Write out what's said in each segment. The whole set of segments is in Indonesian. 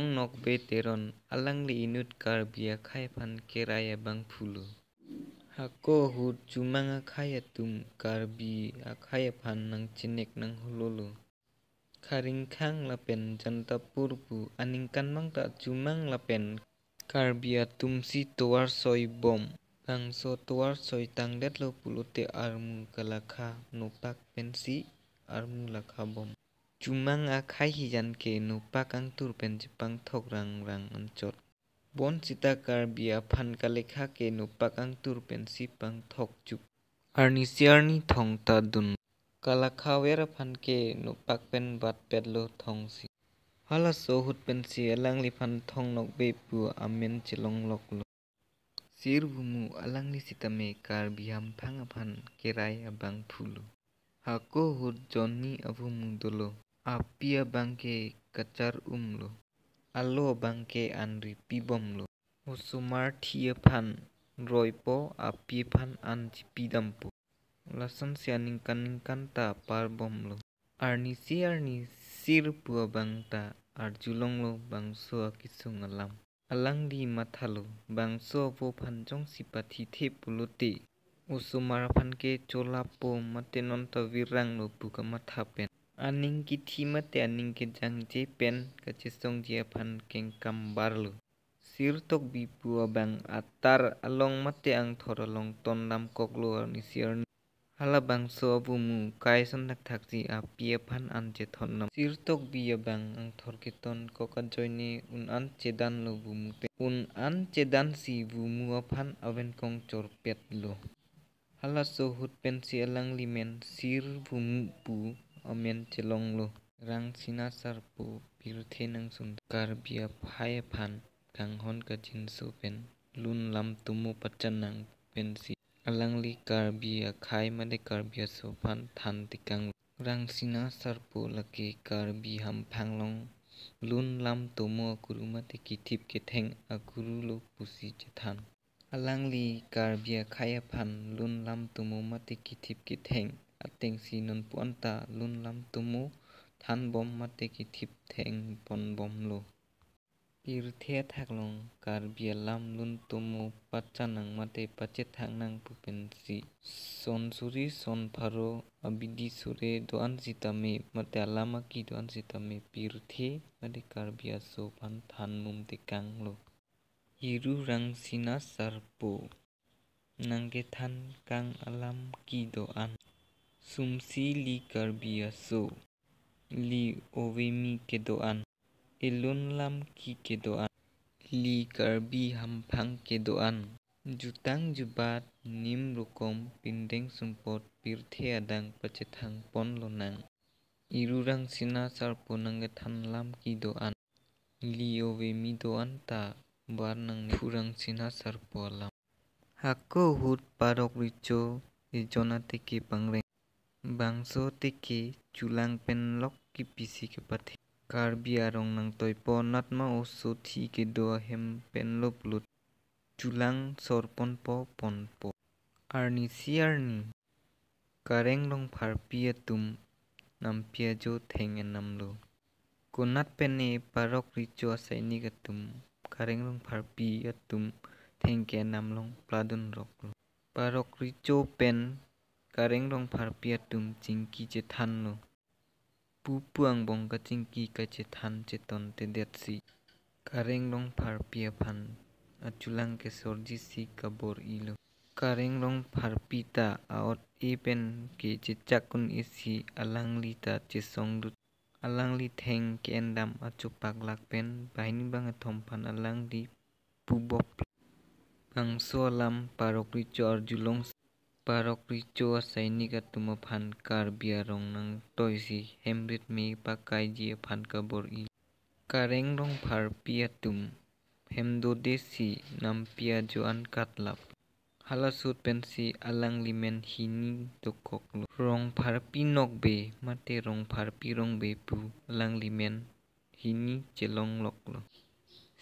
Ong nok be teron alang li inut kar bia khai keraya bang pulu. Hako hut cumanga khaya tum kar bi akhaya nang nang hululu. Karing khang lapen janta aningkan mang tak cumang lapen kar bia tum si toar soy bom. Bang so toar soy tang det lo pulu armu kalakha nopak pensi armu lakha bom. Chumanga khaihijan ke nupa kang turpen jepang thok rang rang anchot. Bon sitakar bia pan kalekha ke nupa kang turpen sipang thok chup. Arni siarni thong ta dun. Kalakhawer pan ke nupak pen bat pedlo thong si. Hala sohut pen si alang li pan thong nok be pu amen chilong lok lo. Sir bumu alang li sitame kar biham pang apan kerai abang phulu. Hako hut joni abu mudulo. ಅಪ್ಪಿಯ ya bangke kacar umlo, ಅಲ್ಲೋ bangke anri pibomlo, ಉಸುಮಾರ್ tia ya pan roipo ಅಪ್ಪಿ ya pan anji ಪಿದಂಪು ಲಸನ್ ಸ್ಯಾನಿಂಗ್ ಕನ್ನಿಂಗ್ ಕಂತ ಪಾರ್ಬೊಮ್ಲು arni si arni sir pua bangta arjulonglo bangso kisung alam alang di mathalo bangso vo panjong sipati the pulute usumar phanke chola po matenonta virang lo buka mathapen Aning ki thima te aning ke jang je pen kacesong je pan keng kam barlu. Sir tok bi bua bang atar along mate ang long ton nam kok ar ni sir hala bang so abu mu kai son nak thakji a pia pan an je thon nam sir tok bi ya bang ang thor ke ton kokan joine un an che dan lo bu mu te un an che dan si bu mu pan aven kong chor pet lo hala so hut pen si alang limen sir bu mu bu อมเมนเจลงลุรังสินาสรปูพิรุธินังสุนกรบียบหายพันกังหอนกจินสูเป็นลุนลำตุมูปัจจนังเป็นสิอลังลีกรบียบายมาได้กรบียสพันธันติกังรังสินาสรปูลกีกรบียบหพังลงลุนลำตุมูกุรุมาติกิทิบกทงอกุรุลปุสิจทนอลังลีกรบียายพันลุนลตุมมาติกิทิก ateng si non puanta lun lam tumu than bom mate ki thip theng pon bom lo pir the thaklong kar bia lam lun tumu pachanang mate pache thang nang pupen si son suri son pharo abidi sure do an sitame mate alama ki do an sitame pir the mate kar bia so pan than mum te lo iru rang sina sarpo kang alam ki do sumsiligar biaso li ovemi kedoan ilunlam ki kedoan li karbi hampang kedoan jutang jubat nim rukom pindeng sumpot pirthe adang pachethang pon lonang irurang sina sarponang thanlam ki doan li ovemi doan ta barnang purang sina sarpolam hako hut parok richo ijonate ki pangreng bangso teki chulang penlok ki pisi ke pathi karbi arong nang toi po natma oso thi ke do hem penlo plut chulang sorpon po pon po arni siarni kareng long pharpia tum nampia jo lo, namlo konat penne parok sai asaini ke tum kareng long pharpia tum thengke namlong pladun rok parok richo pen kareng rong parpia tum cingki che than lo pu bong ka cingki ka che than che ton te det si kareng rong parpia phan achulang ke sorji si ilo kareng rong parpita aot epen ke che chakun isi alang li ta che alang li theng ke endam achu pak lak pen bahini bang thom phan alang di pu bop lam parok chor julong barok rico asai ni katuma pankar biar rong nang toy si hemrit me pakai jie pankar bor i. Kareng rong par pia tum hemdo desi nam pia joan katlap. Halasut pensi alang limen hini tokok Rong par pinok be mate rong par pirong be pu alang limen hini celong lok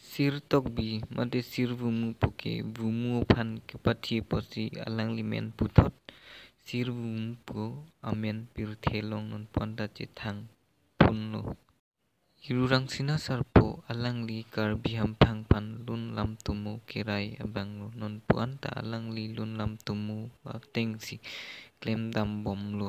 Sir Togbi mate sir vumu poke vumu ophan kepathie posi alang limen putot sir vumu po amen pir thelong non panda che thang punlo Irurangsina sarpo alangli kar biham phang pan lun lam tumu kerai abang non puanta alangli lun lam tumu atengsi si dam bom lo